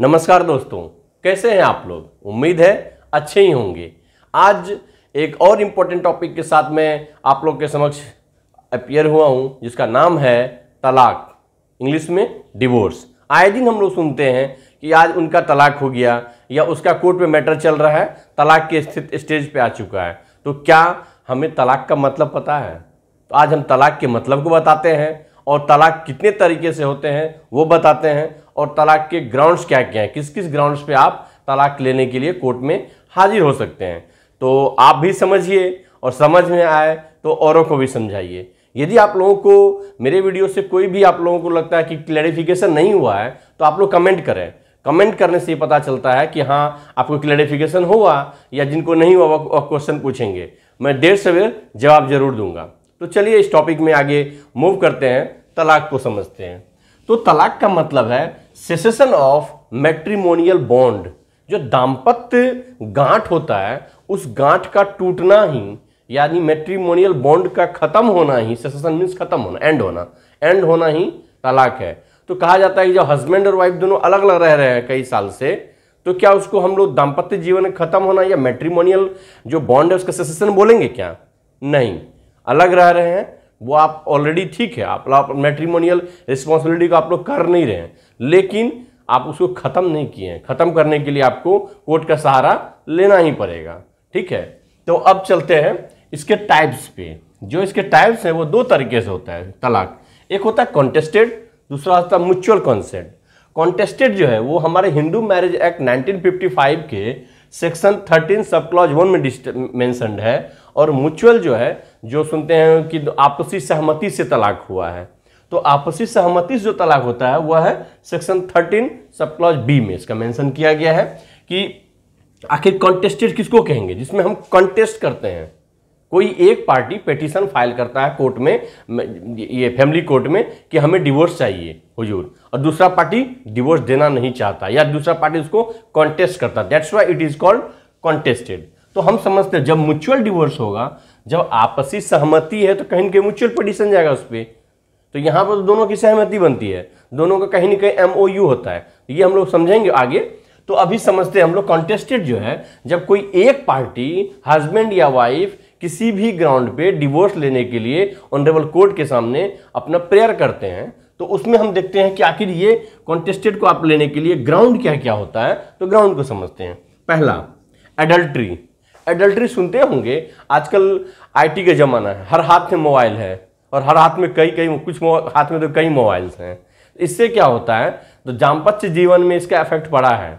नमस्कार दोस्तों कैसे हैं आप लोग उम्मीद है अच्छे ही होंगे आज एक और इम्पोर्टेंट टॉपिक के साथ मैं आप लोग के समक्ष अपियर हुआ हूं जिसका नाम है तलाक इंग्लिश में डिवोर्स आए दिन हम लोग सुनते हैं कि आज उनका तलाक हो गया या उसका कोर्ट में मैटर चल रहा है तलाक के स्थित स्टेज पे आ चुका है तो क्या हमें तलाक का मतलब पता है तो आज हम तलाक के मतलब को बताते हैं और तलाक कितने तरीके से होते हैं वो बताते हैं और तलाक के ग्राउंड्स क्या क्या हैं किस किस ग्राउंड्स पे आप तलाक लेने के लिए कोर्ट में हाजिर हो सकते हैं तो आप भी समझिए और समझ में आए तो औरों को भी समझाइए यदि आप लोगों को मेरे वीडियो से कोई भी आप लोगों को लगता है कि क्लैरिफिकेशन नहीं हुआ है तो आप लोग कमेंट करें कमेंट करने से ये पता चलता है कि हाँ आपको क्लैरिफिकेशन हुआ या जिनको नहीं हुआ वह क्वेश्चन पूछेंगे मैं देर सवेर जवाब जरूर दूंगा तो चलिए इस टॉपिक में आगे मूव करते हैं तलाक को समझते हैं तो तलाक का मतलब है सेसेशन ऑफ मैट्रीमोनियल बॉन्ड जो दाम्पत्य गांठ होता है उस गांठ का टूटना ही यानी मैट्रीमोनियल बॉन्ड का खत्म होना ही सेसेशन मीन्स खत्म होना एंड होना एंड होना ही तलाक है तो कहा जाता है कि जब हस्बैंड और वाइफ दोनों अलग अलग रह रहे हैं कई साल से तो क्या उसको हम लोग दाम्पत्य जीवन खत्म होना या मैट्रीमोनियल जो बॉन्ड है उसका सेसेशन बोलेंगे क्या नहीं अलग रह रहे हैं वो आप ऑलरेडी ठीक है आप, मेट्रीमोनियल रिस्पॉन्सिबिलिटी को आप लोग कर नहीं रहे हैं लेकिन आप उसको ख़त्म नहीं किए हैं ख़त्म करने के लिए आपको कोर्ट का सहारा लेना ही पड़ेगा ठीक है तो अब चलते हैं इसके टाइप्स पे जो इसके टाइप्स हैं वो दो तरीके से होता है तलाक एक होता है कॉन्टेस्टेड दूसरा होता है म्यूचुअल कॉन्सेंट कॉन्टेस्टेड जो है वो हमारे हिंदू मैरिज एक्ट 1955 के सेक्शन 13 सब क्लॉज वन में मेंशनड है और म्यूचुअल जो है जो सुनते हैं कि आपसी सहमति से तलाक हुआ है तो आपसी सहमति से जो तलाक होता है वह है section thirteen sub clause B में इसका मेंशन किया गया है कि आखिर कॉन्टेस्टेड किसको कहेंगे जिसमें हम कॉन्टेस्ट करते हैं कोई एक पार्टी पेटिशन फाइल करता है कोर्ट में ये फैमिली कोर्ट में कि हमें डिवोर्स चाहिए हुजूर और दूसरा पार्टी डिवोर्स देना नहीं चाहता या दूसरा पार्टी उसको कॉन्टेस्ट करता that's why it is called contested तो हम समझते हैं जब म्यूचुअल डिवोर्स होगा जब आपसी सहमति है तो कहीं ना कहीं म्यूचुअल पटिशन जाएगा उस पर तो यहाँ पर तो दोनों की सहमति बनती है दोनों का कहीं ना कहीं एम यू होता है तो ये हम लोग समझेंगे आगे तो अभी समझते हैं हम लोग कॉन्टेस्टेड जो है जब कोई एक पार्टी हस्बैंड या वाइफ किसी भी ग्राउंड पे डिवोर्स लेने के लिए ऑनरेबल कोर्ट के सामने अपना प्रेयर करते हैं तो उसमें हम देखते हैं कि आखिर ये कॉन्टेस्टेड को आप लेने के लिए ग्राउंड क्या क्या होता है तो ग्राउंड को समझते हैं पहला एडल्ट्री एडल्ट्री सुनते होंगे आजकल आईटी का ज़माना है हर हाथ में मोबाइल है और हर हाथ में कई कई कुछ हाथ में तो कई मोबाइल्स हैं इससे क्या होता है तो दाम्पत्य जीवन में इसका इफेक्ट पड़ा है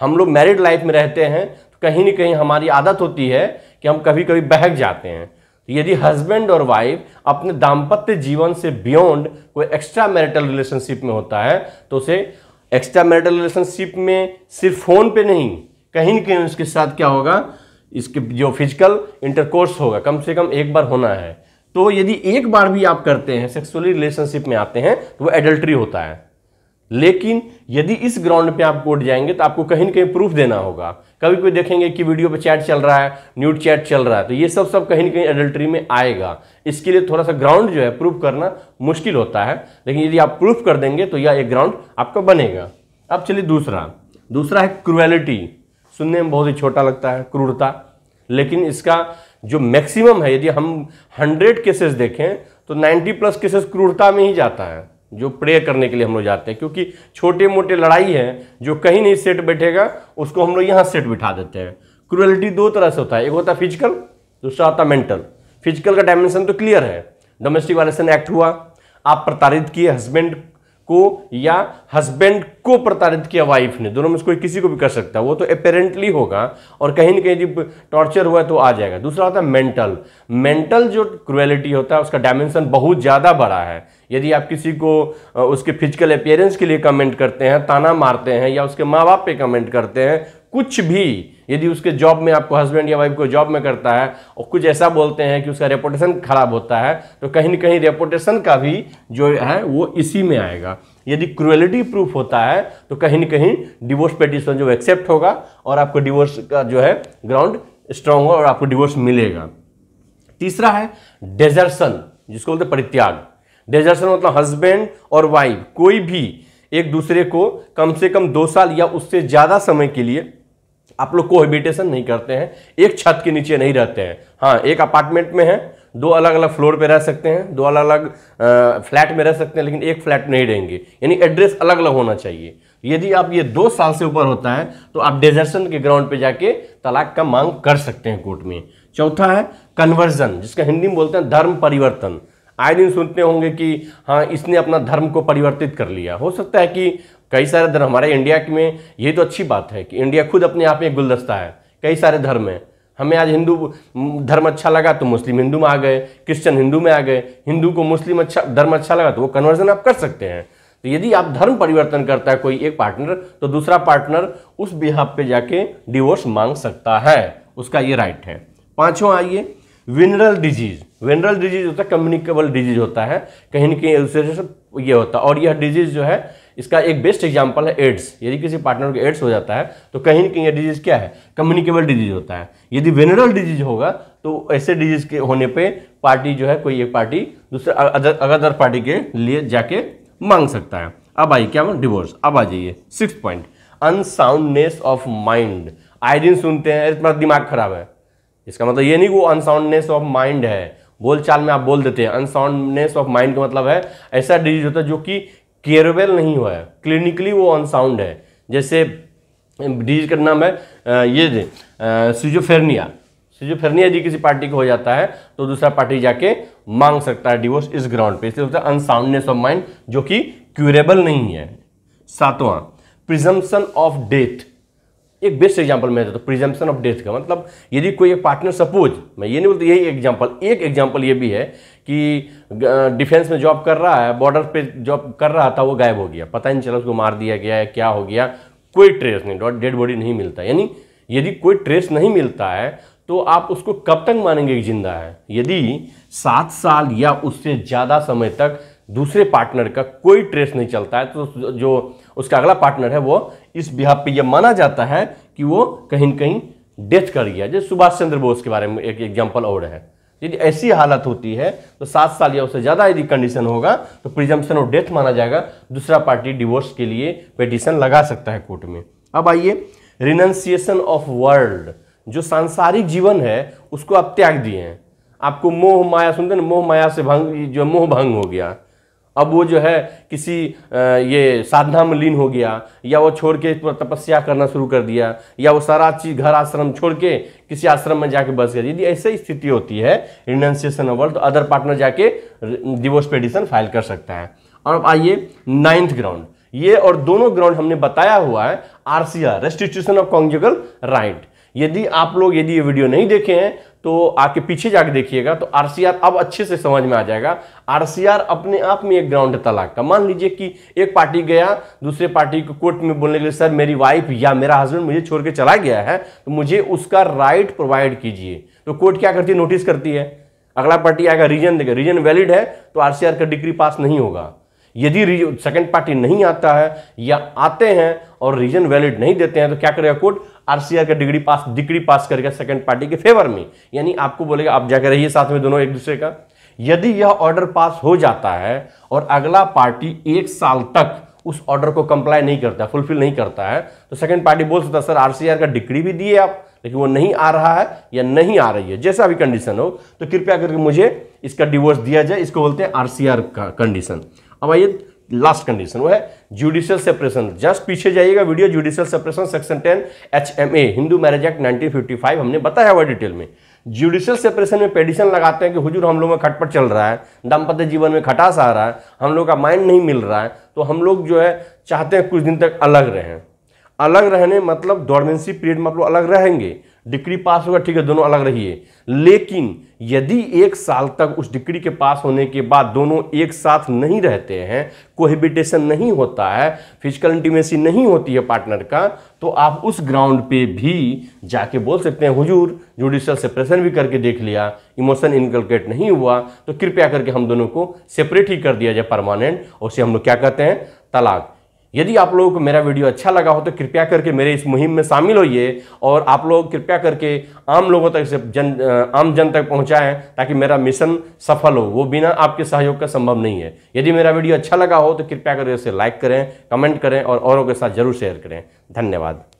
हम लोग मैरिड लाइफ में रहते हैं तो कहीं ना कहीं हमारी आदत होती है कि हम कभी कभी बहक जाते हैं तो यदि हस्बैंड और वाइफ अपने दाम्पत्य जीवन से बियॉन्ड कोई एक्स्ट्रा मैरिटल रिलेशनशिप में होता है तो उसे एक्स्ट्रा मैरिटल रिलेशनशिप में सिर्फ फ़ोन पे नहीं कहीं ना कहीं उसके साथ क्या होगा इसके जो फिजिकल इंटरकोर्स होगा कम से कम एक बार होना है तो यदि एक बार भी आप करते हैं सेक्सुअली रिलेशनशिप में आते हैं तो वो एडल्ट्री होता है लेकिन यदि इस ग्राउंड पे आप कोर्ट जाएंगे तो आपको कहीं ना कहीं प्रूफ देना होगा कभी कोई देखेंगे कि वीडियो पे चैट चल रहा है न्यूट चैट चल रहा है तो ये सब सब कहीं ना कहीं एडल्ट्री में आएगा इसके लिए थोड़ा सा ग्राउंड जो है प्रूफ करना मुश्किल होता है लेकिन यदि आप प्रूफ कर देंगे तो यह एक ग्राउंड आपका बनेगा अब चलिए दूसरा दूसरा है क्रुएलिटी सुनने में बहुत ही छोटा लगता है क्रूरता लेकिन इसका जो मैक्सिमम है यदि हम 100 केसेस देखें तो 90 प्लस केसेस क्रूरता में ही जाता है जो प्रे करने के लिए हम लोग जाते हैं क्योंकि छोटे मोटे लड़ाई है जो कहीं नहीं सेट बैठेगा उसको हम लोग यहाँ सेट बिठा देते हैं क्रुअलिटी दो तरह से होता है एक होता है फिजिकल दूसरा होता है मेंटल फिजिकल का डायमेंशन तो क्लियर है डोमेस्टिक वायलेशन एक्ट हुआ आप प्रताड़ित किए हस्बैंड को या हस्बैंड को प्रताड़ित किया वाइफ ने दोनों में से कोई किसी को भी कर सकता है वो तो अपेरेंटली होगा और कहीं ना कहीं जब टॉर्चर हुआ तो आ जाएगा दूसरा होता है मेंटल मेंटल जो क्रुएलिटी होता है उसका डायमेंशन बहुत ज़्यादा बड़ा है यदि आप किसी को उसके फिजिकल अपेयरेंस के लिए कमेंट करते हैं ताना मारते हैं या उसके माँ बाप पे कमेंट करते हैं कुछ भी यदि उसके जॉब में आपको हस्बैंड या वाइफ को जॉब में करता है और कुछ ऐसा बोलते हैं कि उसका रेपुटेशन खराब होता है तो कहीं ना कहीं रेपुटेशन का भी जो है वो इसी में आएगा यदि क्रुएलिटी प्रूफ होता है तो कहीं ना कहीं डिवोर्स पेटिशन जो एक्सेप्ट होगा और आपको डिवोर्स का जो है ग्राउंड स्ट्रांग होगा और आपको डिवोर्स मिलेगा तीसरा है डेजर्सन जिसको बोलते परित्याग डेजर्सन मतलब हस्बैंड और वाइफ कोई भी एक दूसरे को कम से कम दो साल या उससे ज़्यादा समय के लिए आप लोग कोहेबिटेशन नहीं करते हैं एक छत के नीचे नहीं रहते हैं हाँ एक अपार्टमेंट में है दो अलग अलग फ्लोर पे रह सकते हैं दो अलग अलग फ्लैट में रह सकते हैं लेकिन एक फ्लैट नहीं रहेंगे यानी एड्रेस अलग अलग होना चाहिए यदि आप ये दो साल से ऊपर होता है तो आप डेजर्सन के ग्राउंड पे जाके तलाक का मांग कर सकते हैं कोर्ट में चौथा है कन्वर्जन जिसका हिंदी में बोलते हैं धर्म परिवर्तन आए दिन सुनते होंगे कि हाँ इसने अपना धर्म को परिवर्तित कर लिया हो सकता है कि कई सारे धर्म हमारे इंडिया में ये तो अच्छी बात है कि इंडिया खुद अपने आप में गुलदस्ता है कई सारे धर्म हैं हमें आज हिंदू धर्म अच्छा लगा तो मुस्लिम हिंदू में आ गए क्रिश्चियन हिंदू में आ गए हिंदू को मुस्लिम अच्छा धर्म अच्छा लगा तो वो कन्वर्जन आप कर सकते हैं तो यदि आप धर्म परिवर्तन करता है कोई एक पार्टनर तो दूसरा पार्टनर उस बिहाब पे जाके डिवोर्स मांग सकता है उसका ये राइट है पांचों आइए विनरल डिजीज विनरल डिजीज होता है कम्युनिकेबल डिजीज होता है कहीं ना कहीं उससे ये होता है और यह डिजीज जो है इसका एक बेस्ट एग्जाम्पल है एड्स यदि किसी पार्टनर को एड्स हो जाता है तो कहीं ना कहीं यह डिजीज क्या है कम्युनिकेबल डिजीज होता है यदि वेनरल डिजीज होगा तो ऐसे डिजीज के होने पर पार्टी जो है कोई एक पार्टी दूसरे अगर पार्टी के लिए जाके मांग सकता है अब आइए क्या डिवोर्स अब आ जाइए six point unsoundness of mind आए दिन सुनते हैं इतना दिमाग खराब है इसका मतलब ये नहीं वो अनसाउंडनेस ऑफ माइंड है बोलचाल में आप बोल देते हैं अनसाउंडनेस ऑफ माइंड का मतलब है ऐसा डिजीज होता है जो कि केयरेबल नहीं हुआ है क्लिनिकली वो अनसाउंड है जैसे डिजीज का नाम है ये सिजोफेरनिया सिजोफेरनिया जी किसी पार्टी को हो जाता है तो दूसरा पार्टी जाके मांग सकता है डिवोर्स इस ग्राउंड पे इसलिए होता है अनसाउंडनेस ऑफ माइंड जो कि क्यूरेबल नहीं है सातवां प्रिजम्पन ऑफ डेथ एक बेस्ट एग्जाम्पल मैं देता हूँ प्रिजम्पन ऑफ डेथ का मतलब यदि कोई एक पार्टनर सपोज मैं ये नहीं बोलता यही एग्जाम्पल एक एग्जाम्पल ये भी है कि डिफेंस में जॉब कर रहा है बॉर्डर पे जॉब कर रहा था वो गायब हो गया पता नहीं चला उसको मार दिया गया है क्या हो गया कोई ट्रेस नहीं डॉट डेड बॉडी नहीं मिलता यानी यदि कोई ट्रेस नहीं मिलता है तो आप उसको कब तक मानेंगे कि जिंदा है यदि सात साल या उससे ज़्यादा समय तक दूसरे पार्टनर का कोई ट्रेस नहीं चलता है तो जो उसका अगला पार्टनर है वो इस बिहार पे ये माना जाता है कि वो कहीं ना कहीं डेथ कर गया जैसे सुभाष चंद्र बोस के बारे में एक एग्जाम्पल और है यदि ऐसी हालत होती है तो सात साल या उससे ज़्यादा यदि कंडीशन होगा तो प्रिजम्पन ऑफ डेथ माना जाएगा दूसरा पार्टी डिवोर्स के लिए पिटिशन लगा सकता है कोर्ट में अब आइए रिनंसिएशन ऑफ वर्ल्ड जो सांसारिक जीवन है उसको आप त्याग दिए हैं आपको मोह माया सुनते ना मोह माया से भंग जो मोह भंग हो गया अब वो जो है किसी ये साधना में लीन हो गया या वो छोड़ के तपस्या करना शुरू कर दिया या वो सारा चीज़ घर आश्रम छोड़ के किसी आश्रम में जाके बस गया यदि ऐसी स्थिति होती है रिनाउंसिएशन वर्ल्ड तो अदर पार्टनर जाके डिवोर्स पेडिशन फाइल कर सकता है और अब आइए नाइन्थ ग्राउंड ये और दोनों ग्राउंड हमने बताया हुआ है RCR restitution of conjugal right यदि आप लोग यदि ये वीडियो नहीं देखे हैं तो आके पीछे जाके देखिएगा तो आरसीआर अब अच्छे से समझ में आ जाएगा आरसीआर अपने आप में एक ग्राउंड तलाक का मान लीजिए कि एक पार्टी गया दूसरे पार्टी को कोर्ट में बोलने के लिए सर मेरी वाइफ या मेरा हस्बैंड मुझे छोड़ के चला गया है तो मुझे उसका राइट प्रोवाइड कीजिए तो कोर्ट क्या करती है नोटिस करती है अगला पार्टी आएगा रीजन देगा रीजन वैलिड है तो आरसीआर का डिग्री पास नहीं होगा यदि सेकंड पार्टी नहीं आता है या आते हैं और रीजन वैलिड नहीं देते हैं तो क्या करेगा कोर्ट आरसीआर का डिग्री पास डिग्री पास करेगा सेकंड पार्टी के फेवर में यानी आपको बोलेगा आप जाकर रहिए साथ में दोनों एक दूसरे का यदि यह ऑर्डर पास हो जाता है और अगला पार्टी एक साल तक उस ऑर्डर को कंप्लाई नहीं करता फुलफिल नहीं करता है तो सेकंड पार्टी बोल सकता सर आरसीआर का डिग्री भी दिए आप लेकिन वो नहीं आ रहा है या नहीं आ रही है जैसा भी कंडीशन हो तो कृपया करके मुझे इसका डिवोर्स दिया जाए इसको बोलते हैं आरसीआर का कंडीशन अब आइए लास्ट कंडीशन वो है जुडिशियल सेपरेशन जस्ट पीछे जाइएगा video judicial separation section ten H M A Hindu marriage act 1955 हमने बताया हुआ डिटेल में जुडिशियल सेपरेशन में पेडिशन लगाते हैं कि हुजूर हम लोग में खटपट चल रहा है दाम्पत्य जीवन में खटास आ रहा है हम लोग का माइंड नहीं मिल रहा है तो हम लोग जो है चाहते हैं कुछ दिन तक अलग रहें अलग रहने मतलब डॉर्मेंसी पीरियड में आप लोग अलग रहेंगे डिग्री पास होगा ठीक है दोनों अलग रहिए लेकिन यदि एक साल तक उस डिग्री के पास होने के बाद दोनों एक साथ नहीं रहते हैं कोहिबिटेशन नहीं होता है फिजिकल इंटीमेसी नहीं होती है पार्टनर का तो आप उस ग्राउंड पे भी जाके बोल सकते हैं हुजूर जुडिशल सेपरेशन भी करके देख लिया इमोशन इनकलकेट नहीं हुआ तो कृपया करके हम दोनों को सेपरेट ही कर दिया जाए परमानेंट और उसे हम लोग क्या कहते हैं तलाक यदि आप लोगों को मेरा वीडियो अच्छा लगा हो तो कृपया करके मेरे इस मुहिम में शामिल होइए और आप लोग कृपया करके आम लोगों तक इसे जन आम जन तक पहुंचाएं ताकि मेरा मिशन सफल हो वो बिना आपके सहयोग का संभव नहीं है यदि मेरा वीडियो अच्छा लगा हो तो कृपया करके इसे लाइक करें कमेंट करें और औरों के साथ जरूर शेयर करें धन्यवाद